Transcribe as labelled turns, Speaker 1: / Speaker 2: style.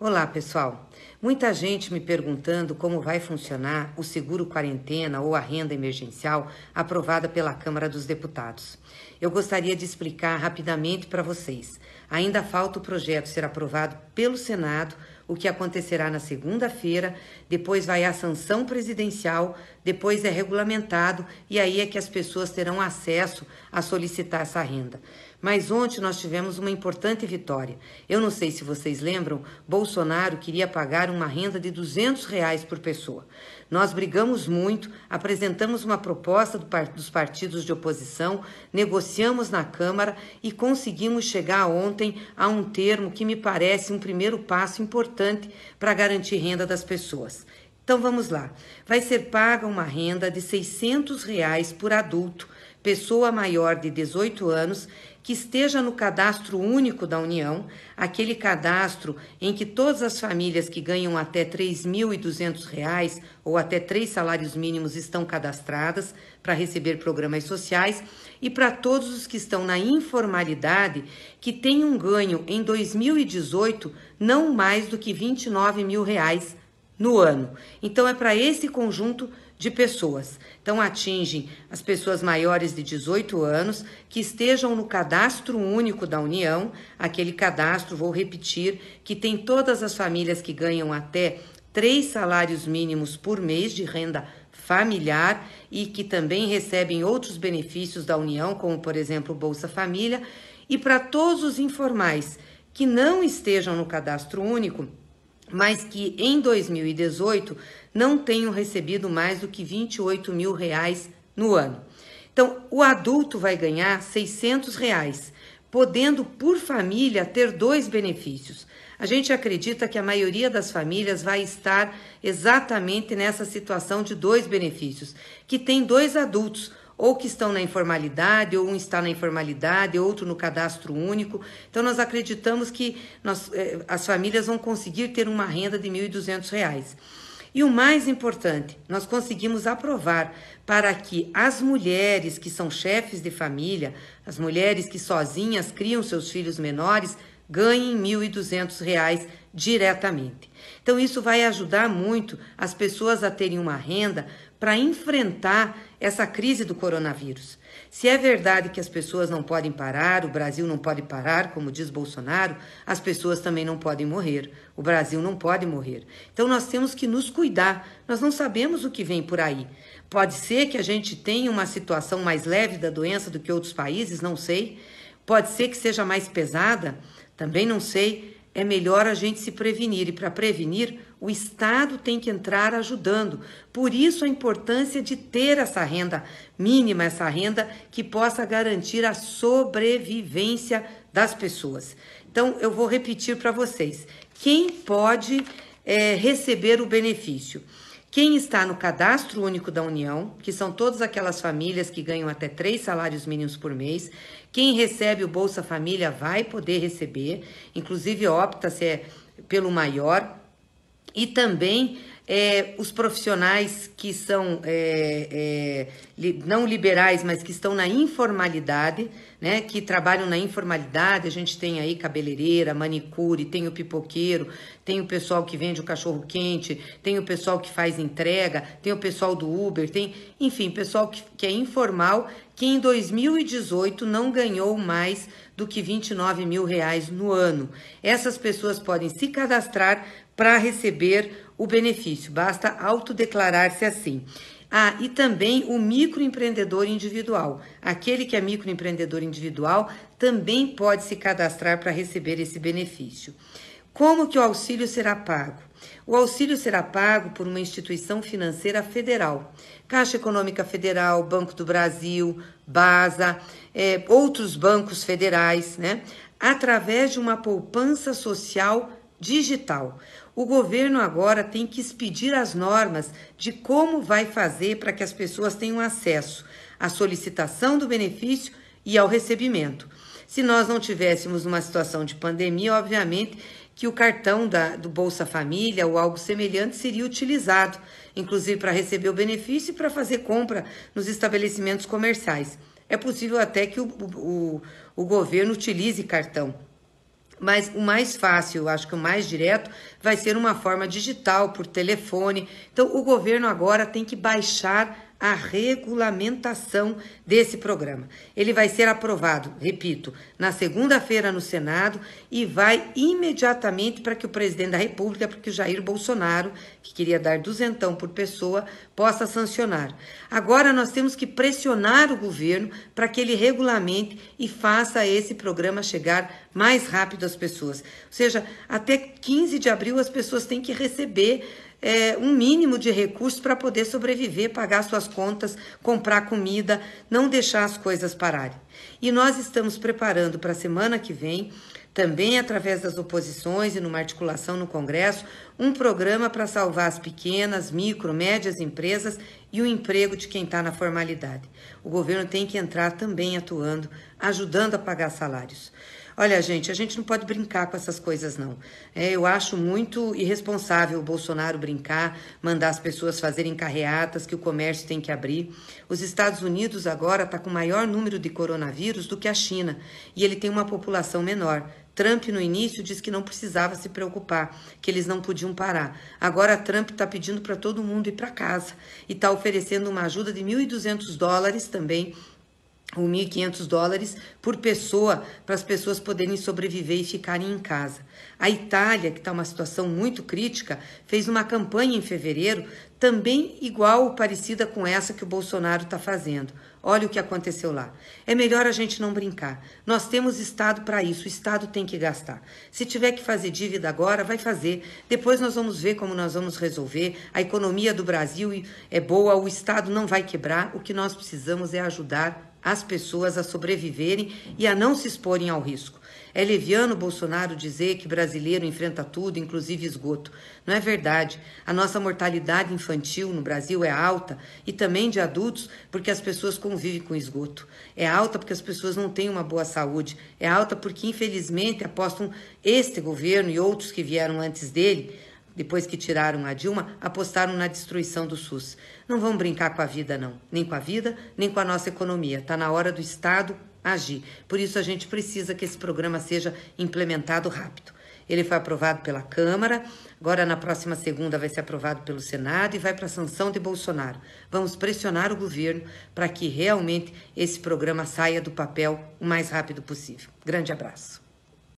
Speaker 1: Olá, pessoal. Muita gente me perguntando como vai funcionar o seguro quarentena ou a renda emergencial aprovada pela Câmara dos Deputados. Eu gostaria de explicar rapidamente para vocês. Ainda falta o projeto ser aprovado pelo Senado, o que acontecerá na segunda-feira, depois vai a sanção presidencial, depois é regulamentado e aí é que as pessoas terão acesso a solicitar essa renda. Mas ontem nós tivemos uma importante vitória. Eu não sei se vocês lembram, Bolsonaro queria pagar uma renda de 200 reais por pessoa. Nós brigamos muito, apresentamos uma proposta do par dos partidos de oposição, negociamos na Câmara e conseguimos chegar ontem a um termo que me parece um primeiro passo importante para garantir renda das pessoas. Então vamos lá. Vai ser paga uma renda de R$ 600 reais por adulto, pessoa maior de 18 anos que esteja no cadastro único da União, aquele cadastro em que todas as famílias que ganham até R$ 3.200 ou até três salários mínimos estão cadastradas para receber programas sociais, e para todos os que estão na informalidade, que tenham um ganho em 2018 não mais do que R$ 29 mil reais no ano. Então, é para esse conjunto de pessoas. Então, atingem as pessoas maiores de 18 anos que estejam no cadastro único da União, aquele cadastro, vou repetir, que tem todas as famílias que ganham até três salários mínimos por mês de renda familiar e que também recebem outros benefícios da União, como, por exemplo, Bolsa Família, e para todos os informais que não estejam no cadastro único mas que em 2018 não tenham recebido mais do que 28 mil reais no ano. Então, o adulto vai ganhar 600 reais, podendo por família ter dois benefícios. A gente acredita que a maioria das famílias vai estar exatamente nessa situação de dois benefícios, que tem dois adultos, ou que estão na informalidade, ou um está na informalidade, outro no cadastro único. Então, nós acreditamos que nós, eh, as famílias vão conseguir ter uma renda de R$ 1.200. E o mais importante, nós conseguimos aprovar para que as mulheres que são chefes de família, as mulheres que sozinhas criam seus filhos menores, ganhem R$ 1.200 diretamente. Então, isso vai ajudar muito as pessoas a terem uma renda para enfrentar essa crise do coronavírus. Se é verdade que as pessoas não podem parar, o Brasil não pode parar, como diz Bolsonaro, as pessoas também não podem morrer. O Brasil não pode morrer. Então nós temos que nos cuidar. Nós não sabemos o que vem por aí. Pode ser que a gente tenha uma situação mais leve da doença do que outros países, não sei. Pode ser que seja mais pesada, também não sei é melhor a gente se prevenir. E para prevenir, o Estado tem que entrar ajudando. Por isso, a importância de ter essa renda mínima, essa renda que possa garantir a sobrevivência das pessoas. Então, eu vou repetir para vocês: quem pode é, receber o benefício? Quem está no cadastro único da União, que são todas aquelas famílias que ganham até três salários mínimos por mês, quem recebe o Bolsa Família vai poder receber, inclusive opta-se é, pelo maior, e também é, os profissionais que são é, é, não liberais, mas que estão na informalidade, né, que trabalham na informalidade, a gente tem aí cabeleireira, manicure, tem o pipoqueiro, tem o pessoal que vende o cachorro quente, tem o pessoal que faz entrega, tem o pessoal do Uber, tem, enfim, pessoal que, que é informal, que em 2018 não ganhou mais do que 29 mil reais no ano. Essas pessoas podem se cadastrar para receber o benefício, basta autodeclarar-se assim. Ah, e também o microempreendedor individual. Aquele que é microempreendedor individual também pode se cadastrar para receber esse benefício. Como que o auxílio será pago? O auxílio será pago por uma instituição financeira federal, Caixa Econômica Federal, Banco do Brasil, BASA, é, outros bancos federais, né? Através de uma poupança social digital. O governo agora tem que expedir as normas de como vai fazer para que as pessoas tenham acesso à solicitação do benefício e ao recebimento. Se nós não tivéssemos uma situação de pandemia, obviamente que o cartão da, do Bolsa Família ou algo semelhante seria utilizado, inclusive para receber o benefício e para fazer compra nos estabelecimentos comerciais. É possível até que o, o, o governo utilize cartão. Mas o mais fácil, acho que o mais direto, vai ser uma forma digital, por telefone. Então, o governo agora tem que baixar a regulamentação desse programa. Ele vai ser aprovado, repito, na segunda-feira no Senado e vai imediatamente para que o presidente da República, porque o Jair Bolsonaro, que queria dar duzentão por pessoa, possa sancionar. Agora nós temos que pressionar o governo para que ele regulamente e faça esse programa chegar mais rápido às pessoas. Ou seja, até 15 de abril as pessoas têm que receber é, um mínimo de recursos para poder sobreviver, pagar suas contas, comprar comida, não deixar as coisas pararem. E nós estamos preparando para a semana que vem também através das oposições e numa articulação no Congresso, um programa para salvar as pequenas, micro, médias empresas e o emprego de quem está na formalidade. O governo tem que entrar também atuando, ajudando a pagar salários. Olha, gente, a gente não pode brincar com essas coisas, não. É, eu acho muito irresponsável o Bolsonaro brincar, mandar as pessoas fazerem carreatas, que o comércio tem que abrir. Os Estados Unidos agora está com maior número de coronavírus do que a China, e ele tem uma população menor. Trump, no início, disse que não precisava se preocupar, que eles não podiam parar. Agora, Trump está pedindo para todo mundo ir para casa e está oferecendo uma ajuda de 1.200 dólares também ou 1.500 dólares por pessoa para as pessoas poderem sobreviver e ficarem em casa. A Itália, que está uma situação muito crítica, fez uma campanha em fevereiro também igual ou parecida com essa que o Bolsonaro está fazendo. Olha o que aconteceu lá. É melhor a gente não brincar. Nós temos Estado para isso, o Estado tem que gastar. Se tiver que fazer dívida agora, vai fazer. Depois nós vamos ver como nós vamos resolver. A economia do Brasil é boa, o Estado não vai quebrar. O que nós precisamos é ajudar as pessoas a sobreviverem e a não se exporem ao risco. É leviano Bolsonaro dizer que brasileiro enfrenta tudo, inclusive esgoto. Não é verdade. A nossa mortalidade infantil no Brasil é alta e também de adultos porque as pessoas convivem com esgoto. É alta porque as pessoas não têm uma boa saúde. É alta porque, infelizmente, apostam este governo e outros que vieram antes dele depois que tiraram a Dilma, apostaram na destruição do SUS. Não vão brincar com a vida, não. Nem com a vida, nem com a nossa economia. Está na hora do Estado agir. Por isso, a gente precisa que esse programa seja implementado rápido. Ele foi aprovado pela Câmara, agora na próxima segunda vai ser aprovado pelo Senado e vai para a sanção de Bolsonaro. Vamos pressionar o governo para que realmente esse programa saia do papel o mais rápido possível. Grande abraço.